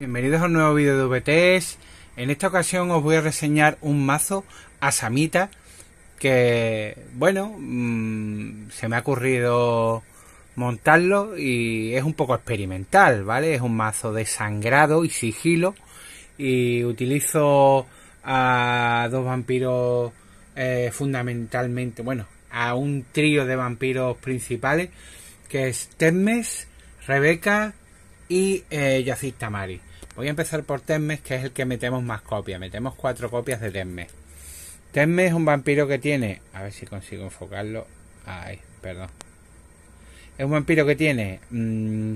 Bienvenidos a un nuevo vídeo de VTS. En esta ocasión os voy a reseñar un mazo Asamita que, bueno, mm, se me ha ocurrido montarlo y es un poco experimental, ¿vale? Es un mazo de sangrado y sigilo y utilizo a dos vampiros eh, fundamentalmente, bueno, a un trío de vampiros principales que es Temes, Rebeca y eh, Mari. Voy a empezar por Temmes, que es el que metemos más copias. Metemos cuatro copias de Temmes. Temmes es un vampiro que tiene... A ver si consigo enfocarlo. Ay, perdón. Es un vampiro que tiene... Mm,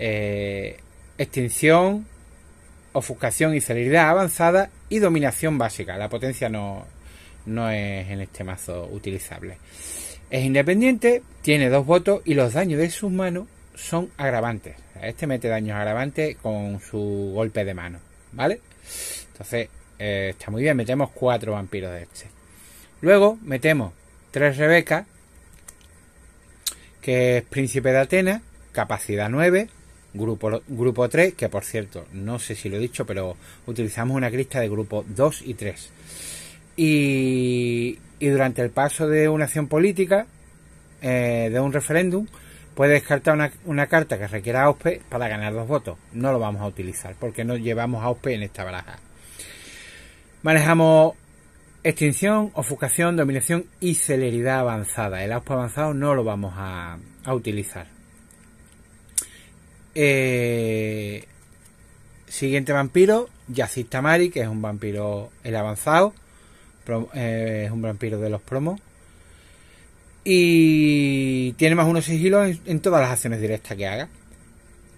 eh, extinción, ofuscación y celeridad avanzada y dominación básica. La potencia no, no es en este mazo utilizable. Es independiente, tiene dos votos y los daños de sus manos son agravantes. Este mete daños agravantes con su golpe de mano, ¿vale? Entonces, eh, está muy bien, metemos cuatro vampiros de este. Luego metemos tres Rebeca, que es príncipe de Atenas, capacidad 9, grupo, grupo 3, que por cierto, no sé si lo he dicho, pero utilizamos una crista de grupo 2 y 3. Y, y durante el paso de una acción política, eh, de un referéndum, Puede descartar una, carta que requiera AUSPE para ganar dos votos. No lo vamos a utilizar porque no llevamos AUSPE en esta baraja. Manejamos extinción, ofuscación, dominación y celeridad avanzada. El AUSPE avanzado no lo vamos a, utilizar. Eh, siguiente vampiro, Yacistamari, que es un vampiro el avanzado. Eh, es un vampiro de los promos. Y tiene más unos sigilos en, en todas las acciones directas que haga.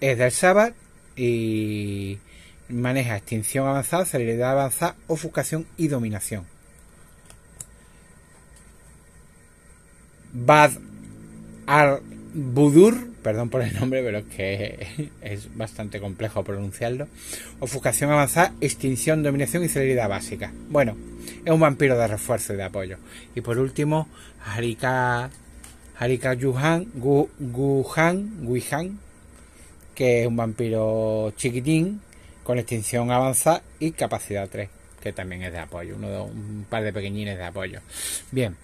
Es del sábado y maneja extinción avanzada, celeridad avanzada, ofuscación y dominación. Bad Budur, perdón por el nombre, pero es que es bastante complejo pronunciarlo. Ofuscación avanzada, extinción, dominación y celeridad básica. Bueno, es un vampiro de refuerzo y de apoyo. Y por último, Harika, Harika Yuhan, Gu, Guihan, que es un vampiro chiquitín con extinción avanzada y capacidad 3, que también es de apoyo, uno de, un par de pequeñines de apoyo. Bien.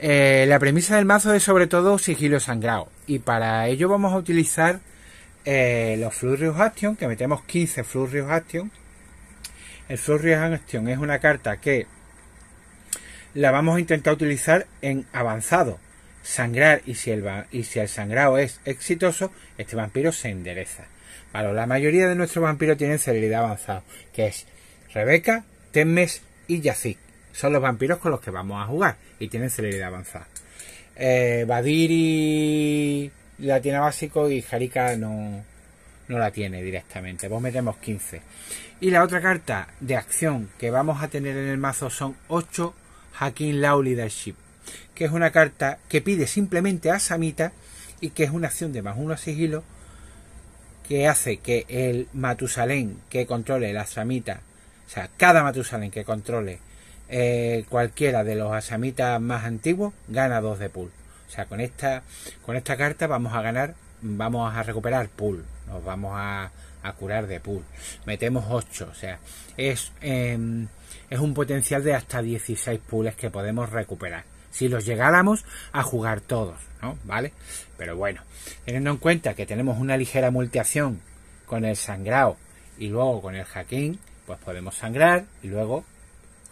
Eh, la premisa del mazo es sobre todo sigilo sangrado. Y para ello vamos a utilizar eh, los of Action, que metemos 15 of Action. El of Action es una carta que la vamos a intentar utilizar en avanzado. Sangrar y si el, y si el sangrado es exitoso, este vampiro se endereza. Bueno, la mayoría de nuestros vampiros tienen celeridad avanzada, que es Rebeca, Temes y Yazik. Son los vampiros con los que vamos a jugar y tienen celeridad avanzada. Eh, Badiri la tiene básico y Jarika no, no la tiene directamente. Vos metemos 15. Y la otra carta de acción que vamos a tener en el mazo son 8 Hakim Law Leadership, que es una carta que pide simplemente a Samita y que es una acción de más uno a sigilo que hace que el Matusalén que controle la Samita, o sea, cada Matusalén que controle eh, cualquiera de los asamitas más antiguos gana 2 de pool. O sea, con esta, con esta carta vamos a ganar, vamos a recuperar pool, nos vamos a, curar de pool. Metemos 8, o sea, es, em, es un potencial de hasta 16 pools que podemos recuperar. Si los llegáramos a jugar todos, ¿no? ¿Vale? Pero bueno, teniendo en cuenta que tenemos una ligera multiación con el sangrado y luego con el hacking, pues podemos sangrar y luego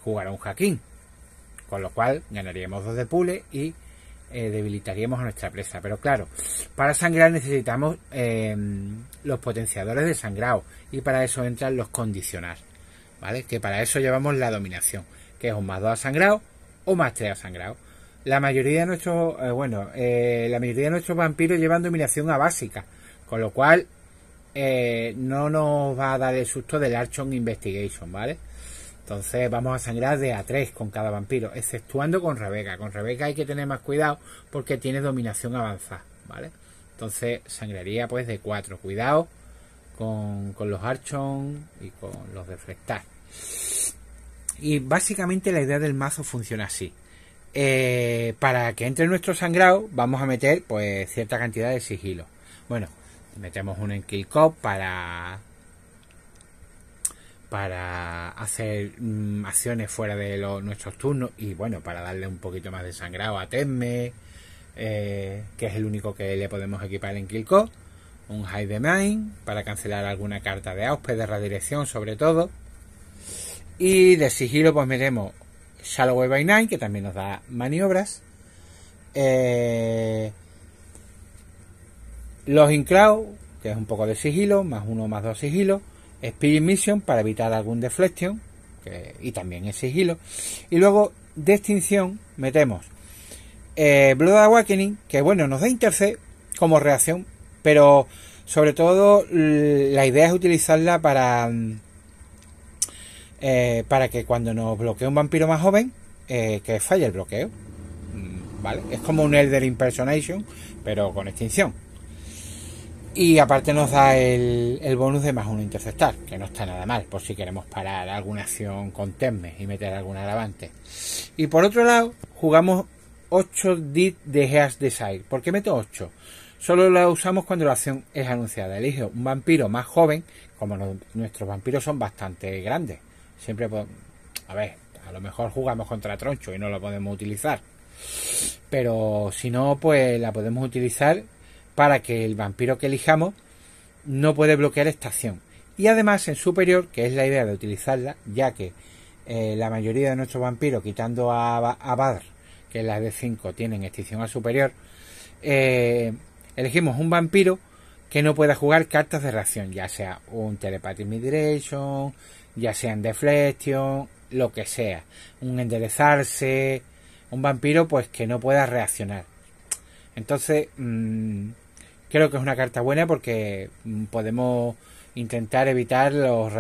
jugar a un jaquín, con lo cual ganaríamos dos de pule y eh, debilitaríamos a nuestra presa. Pero claro, para sangrar necesitamos em, los potenciadores de sangrado y para eso entran los condicionar, ¿vale? Que para eso llevamos la dominación, que es un más 2 a sangrado o más 3 a sangrado. La mayoría de nuestros, eh, bueno, eh, la mayoría de nuestros vampiros llevan dominación a básica, con lo cual no nos va a dar el susto del Archon Investigation, ¿vale? Entonces vamos a sangrar de a tres con cada vampiro, exceptuando con Rebeca. Con Rebeca hay que tener más cuidado porque tiene dominación avanzada, ¿vale? Entonces sangraría pues de cuatro. Cuidado con, los Archon y con los Deflectar. Y básicamente la idea del mazo funciona así. Eh, para que entre nuestro sangrado vamos a meter pues cierta cantidad de sigilo. Bueno, metemos un Cop para para hacer mm, acciones fuera de lo, nuestros turnos y bueno, para darle un poquito más de sangrado a Temme, eh, que es el único que le podemos equipar en Kilko, un Hide de Mine para cancelar alguna carta de Auspe, de redirección sobre todo. Y de sigilo pues metemos Shallow Way by Nine, que también nos da maniobras. Eh, los incloud que es un poco de sigilo, más uno, más dos sigilo Spirit Mission para evitar algún deflection y también ese hilo. Y luego de extinción metemos eh, Blood Awakening, que bueno, nos da Intercept como reacción, pero sobre todo la idea es utilizarla para, mm, eh, para que cuando nos bloquee un vampiro más joven, eh, que falle el bloqueo. Mm, ¿Vale? Es como un Elder Impersonation, pero con extinción. Y aparte nos da el, el bonus de más uno interceptar, que no está nada mal, por si queremos parar alguna acción con Temmes. y meter algún agravante. Y por otro lado, jugamos 8 DIT de Heas Desire. ¿Por qué meto 8? Solo la usamos cuando la acción es anunciada. Elige un vampiro más joven, como nuestros vampiros son bastante grandes. Siempre, a ver, a lo mejor jugamos contra Troncho y no lo podemos utilizar. Pero si no, pues la podemos utilizar para que el vampiro que elijamos no puede bloquear esta acción. Y además en superior, que es la idea de utilizarla, ya que eh, la mayoría de nuestros vampiros, quitando a, Badr, que es la de 5, tienen extinción a superior, eh, elegimos un vampiro que no pueda jugar cartas de reacción, ya sea un Telepathic midirection ya sea en Deflection, lo que sea, un enderezarse, un vampiro pues que no pueda reaccionar. Entonces, mm, creo que es una carta buena porque mm, podemos intentar evitar los,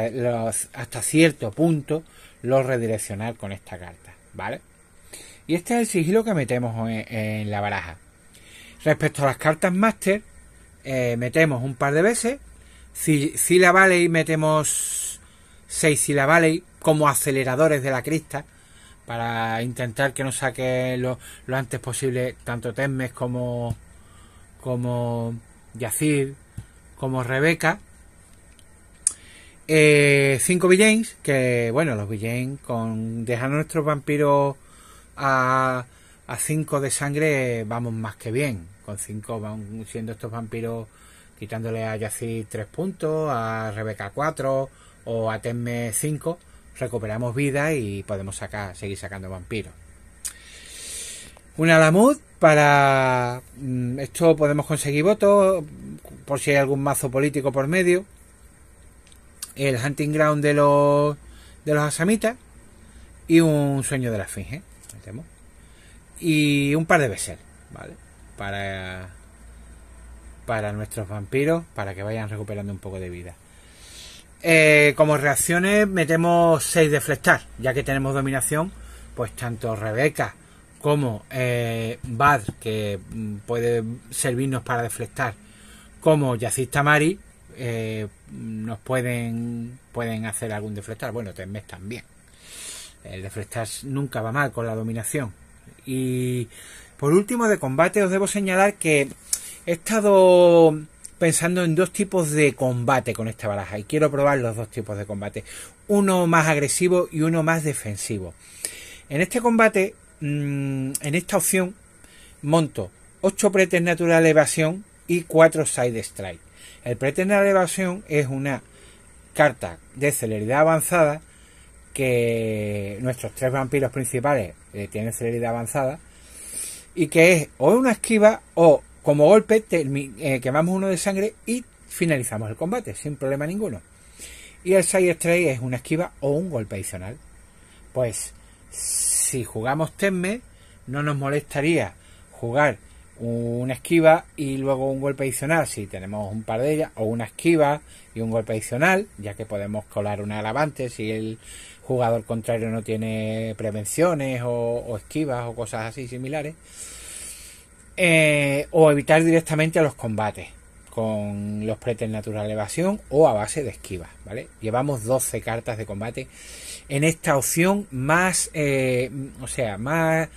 hasta cierto punto los redireccionar con esta carta, ¿vale? Y este es el sigilo que metemos en, la baraja. Respecto a las cartas máster, eh, metemos un par de veces. Si, la vale y metemos seis si la vale como aceleradores de la crista para intentar que nos saque lo, lo antes posible tanto Temes como como Yacir, como Rebeca. 5 eh, cinco villains, que bueno, los villains con dejar a nuestros vampiros a, a cinco de sangre vamos más que bien. Con cinco van siendo estos vampiros quitándole a Yacid tres puntos, a Rebeca cuatro o a Temme cinco, recuperamos vida y podemos sacar, seguir sacando vampiros. Un Alamud para... Mm, esto podemos conseguir votos por si hay algún mazo político por medio. El Hunting Ground de los, de los asamitas. Y un Sueño de la Finge. Y un par de besel, ¿vale? Para, para nuestros vampiros, para que vayan recuperando un poco de vida. Eh, como reacciones metemos 6 de flectar, ya que tenemos dominación, pues tanto Rebeca como eh, Bad, que mm, puede servirnos para deflectar, como Yacista Mari, eh, nos pueden, pueden hacer algún deflectar. Bueno, Tenmes también. El deflectar nunca va mal con la dominación. Y por último, de combate, os debo señalar que he estado pensando en dos tipos de combate con esta baraja y quiero probar los dos tipos de combate. Uno más agresivo y uno más defensivo. En este combate Mm, en esta opción monto 8 pretes natural evasión y 4 side strike. El pretes natural evasión es una carta de celeridad avanzada que nuestros tres vampiros principales eh, tienen celeridad avanzada y que es o una esquiva o como golpe eh, quemamos uno de sangre y finalizamos el combate sin problema ninguno. Y el side strike es una esquiva o un golpe adicional. Pues si jugamos Tenme, no nos molestaría jugar una esquiva y luego un golpe adicional si tenemos un par de ellas o una esquiva y un golpe adicional ya que podemos colar una agravante si el jugador contrario no tiene prevenciones o, esquivas o cosas así similares eh, o evitar directamente los combates con los natural evasión o a base de esquivas, ¿vale? Llevamos 12 cartas de combate en esta opción más, eh, o sea, más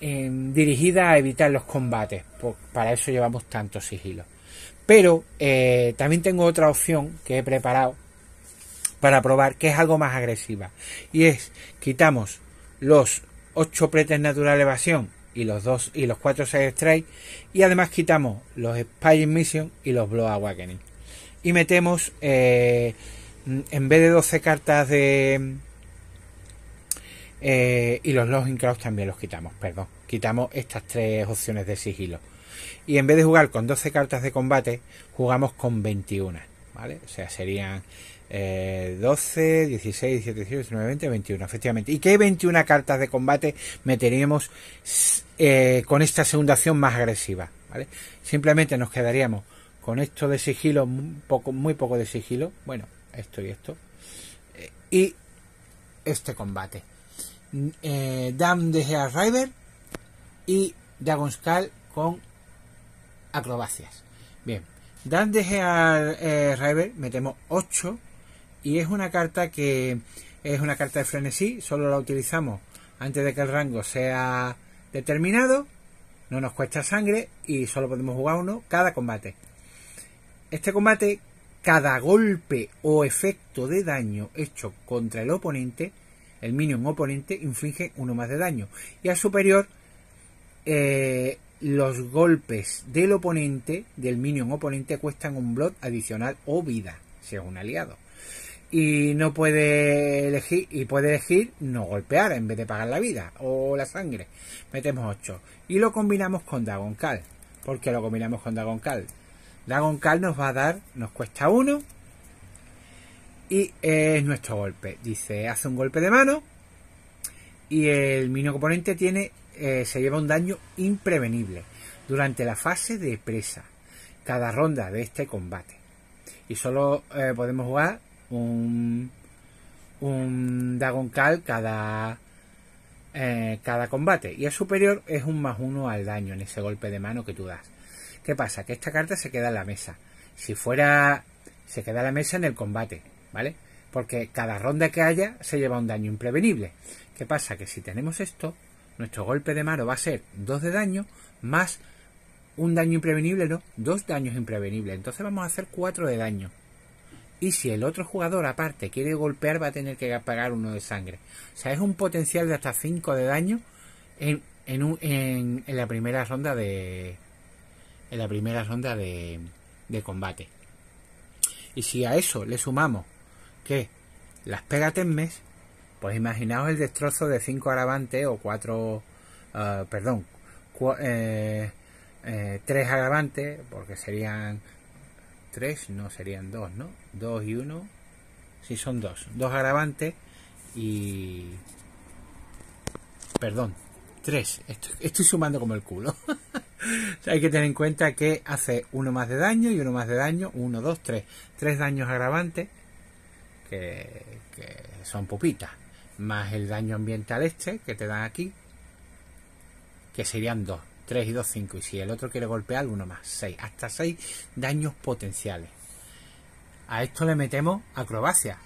em, dirigida a evitar los combates, para eso llevamos tantos sigilos. Pero eh, también tengo otra opción que he preparado para probar, que es algo más agresiva, y es quitamos los 8 natural evasión y los dos y los cuatro side strike y además quitamos los spying mission y los blow awakening y metemos eh, en vez de 12 cartas de eh, y los login cross también los quitamos perdón quitamos estas tres opciones de sigilo y en vez de jugar con 12 cartas de combate jugamos con 21 vale o sea serían 12, 16, 17, 18, 19, 20, 21, efectivamente. ¿Y qué 21 cartas de combate meteríamos eh, con esta segunda acción más agresiva? ¿vale? Simplemente nos quedaríamos con esto de sigilo, muy poco, muy poco de sigilo, bueno, esto y esto, eh, y este combate. Mm, eh, de Gear River y Dragon con acrobacias. Bien, Dan de Gear eh, River metemos 8 y es una carta que es una carta de frenesí, solo la utilizamos antes de que el rango sea determinado, no nos cuesta sangre y solo podemos jugar uno cada combate. Este combate, cada golpe o efecto de daño hecho contra el oponente, el minion oponente, inflige uno más de daño. Y al superior, eh, los golpes del oponente, del minion oponente, cuestan un blood adicional o vida, si es un aliado y no puede elegir y puede elegir no golpear en vez de pagar la vida o la sangre metemos 8 y lo combinamos con Dagon Cal porque lo combinamos con Dagon Cal Dagon Cal nos va a dar nos cuesta 1 y es nuestro golpe dice hace un golpe de mano y el mino componente tiene eh, se lleva un daño imprevenible durante la fase de presa cada ronda de este combate y solo eh, podemos jugar un, un Dagon Cal cada, eh, cada combate. Y el superior es un más uno al daño en ese golpe de mano que tú das. ¿Qué pasa? Que esta carta se queda en la mesa. Si fuera... Se queda en la mesa en el combate, ¿vale? Porque cada ronda que haya se lleva un daño imprevenible. ¿Qué pasa? Que si tenemos esto, nuestro golpe de mano va a ser dos de daño más un daño imprevenible, no, dos daños imprevenibles. Entonces vamos a hacer cuatro de daño. Y si el otro jugador aparte quiere golpear, va a tener que pagar uno de sangre. O sea, es un potencial de hasta 5 de daño en, la primera ronda de. En la primera ronda de, combate. Y si a eso le sumamos que las pega mes, pues imaginaos el destrozo de 5 agravantes o 4. Ah, perdón, 3 eh, eh, agravantes, porque serían 3 no serían 2, ¿no? 2 y 1, sí son 2. 2 agravantes y... Perdón, 3. Estoy, estoy sumando como el culo. o sea, hay que tener en cuenta que hace uno más de daño y uno más de daño, 1, 2, 3. 3 daños agravantes que, que son pupitas. Más el daño ambiental este que te dan aquí, que serían 2 3 y 2, 5. Y si el otro quiere golpear, uno más, 6. Hasta 6 daños potenciales. A esto le metemos acrobacia.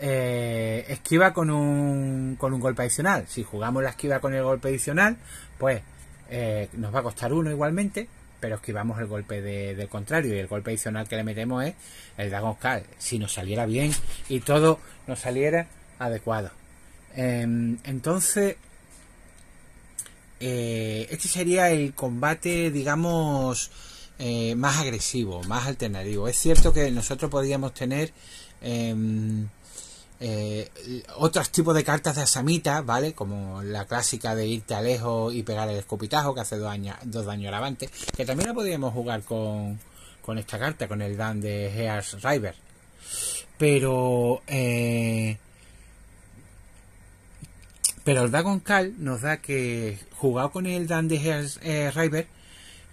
Eh, esquiva con un, con un golpe adicional. Si jugamos la esquiva con el golpe adicional, pues eh, nos va a costar uno igualmente, pero esquivamos el golpe de, del contrario. Y el golpe adicional que le metemos es el Dragon Card. Si nos saliera bien y todo nos saliera adecuado. Em, entonces, eh, este sería el combate, digamos, eh, más agresivo, más alternativo. Es cierto que nosotros podríamos tener em, eh, otros tipos de cartas de Asamita, ¿vale? Como la clásica de irte a lejos y pegar el escopitajo, que hace dos, dos daños al avante, que también la podríamos jugar con, con esta carta, con el Dan de Hears River. Pero pero el Dragon Call nos da que jugado con el Dan de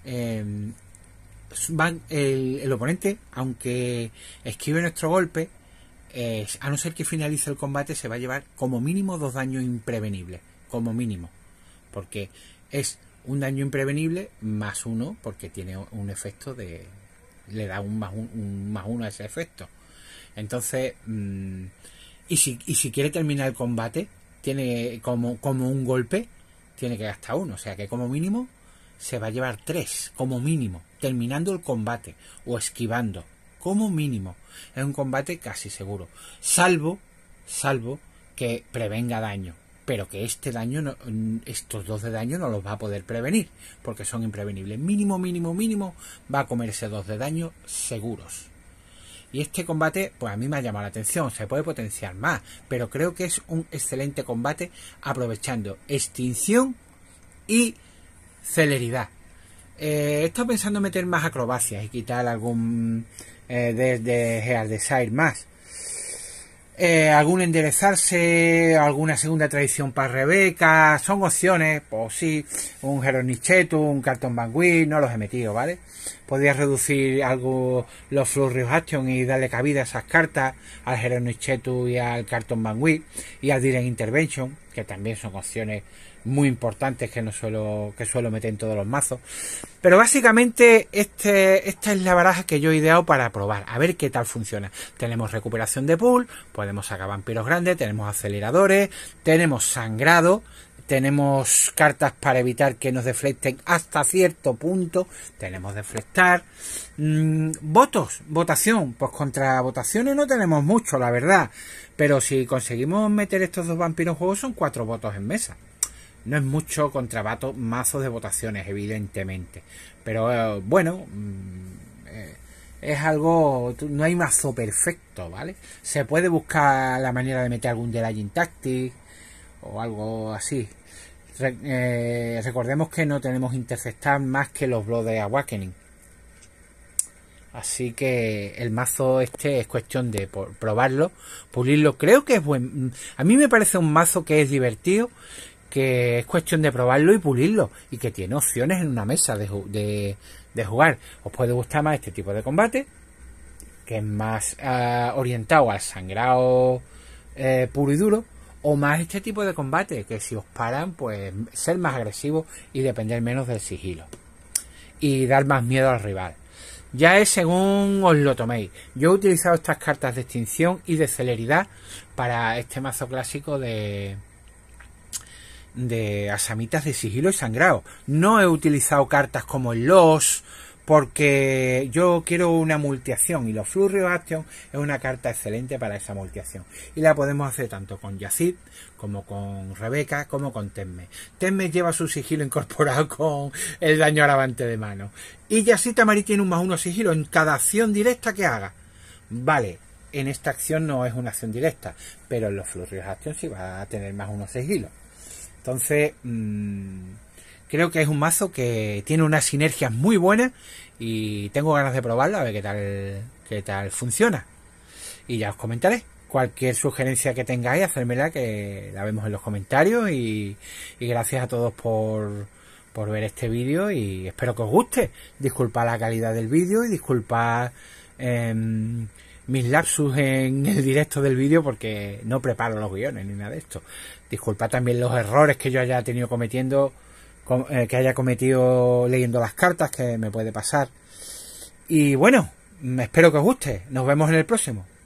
eh, em, el, oponente, aunque escribe nuestro golpe, a no ser que finalice el combate, se va a llevar como mínimo dos daños imprevenibles. Como mínimo. Porque es un daño imprevenible más uno, porque tiene un efecto de. le da un más, un, más uno a ese efecto. Entonces. Mm, y si quiere terminar el combate, tiene como, como un golpe, tiene que gastar uno. O sea que como mínimo se va a llevar tres, como mínimo, terminando el combate o esquivando, como mínimo. Es un combate casi seguro, salvo, salvo que prevenga daño. Pero que este daño, estos dos de daño no los va a poder prevenir, porque son imprevenibles. Mínimo, mínimo, mínimo, va a comerse dos de daño seguros. Y este combate, pues a mí me ha llamado la atención, se puede potenciar más, pero creo que es un excelente combate aprovechando extinción y celeridad. Eh, he estado pensando meter más acrobacias y quitar algún eh, desde de Desire más eh, algún enderezarse, alguna segunda tradición para Rebeca, son opciones, pues sí, un Jeronichetto un cartón Bangui, no los he metido, ¿vale? podría reducir algo los Flurrios Action y darle cabida a esas cartas al Geronichetu y al cartón Bangui y al Direct Intervention, que también son opciones muy importantes que no suelo, que suelo meter en todos los mazos. Pero básicamente este, esta es la baraja que yo he ideado para probar, a ver qué tal funciona. Tenemos recuperación de pool, podemos sacar vampiros grandes, tenemos aceleradores, tenemos sangrado, tenemos cartas para evitar que nos deflecten hasta cierto punto, tenemos deflectar, mm, votos, votación, pues contra votaciones no tenemos mucho, la verdad, pero si conseguimos meter estos dos vampiros juegos son cuatro votos en mesa. No es mucho contrabato mazo mazos de votaciones, evidentemente. Pero eh, bueno, mm, eh, es algo. No hay mazo perfecto, ¿vale? Se puede buscar la manera de meter algún delay tactic o algo así. Eh, recordemos que no tenemos interceptar más que los blogs de Awakening. Así que el mazo este es cuestión de probarlo, pulirlo. Creo que es buen. Mm, a mí me parece un mazo que es divertido que es cuestión de probarlo y pulirlo y que tiene opciones en una mesa de, jugar. Os puede gustar más este tipo de combate, que es más ah, orientado al sangrado eh, puro y duro, o más este tipo de combate, que si os paran, pues ser más agresivo y depender menos del sigilo. Y dar más miedo al rival. Ya es según os lo toméis. Yo he utilizado estas cartas de extinción y de celeridad para este mazo clásico de, de asamitas de sigilo y sangrado. No he utilizado cartas como el los porque yo quiero una multiación y los Flurry Action es una carta excelente para esa multiación. Y la podemos hacer tanto con Yacid, como con Rebeca, como con Temme Temme lleva su sigilo incorporado con el daño alabante de mano. Y Yacid Tamari tiene un más uno sigilo en cada acción directa que haga. Vale, en esta acción no es una acción directa, pero en los Flurry Action sí va a tener más uno sigilo. Entonces, mm, creo que es un mazo que tiene unas sinergias muy buenas y tengo ganas de probarlo a ver qué tal, qué tal funciona. Y ya os comentaré. Cualquier sugerencia que tengáis, hacérmela que la vemos en los comentarios y, gracias a todos por, por ver este vídeo y espero que os guste. disculpa la calidad del vídeo y disculpa em, mis lapsus en el directo del vídeo porque no preparo los guiones ni nada de esto. Disculpa también los errores que yo haya tenido cometiendo, eh, que haya cometido leyendo las cartas que me puede pasar. Y bueno, espero que os guste. Nos vemos en el próximo.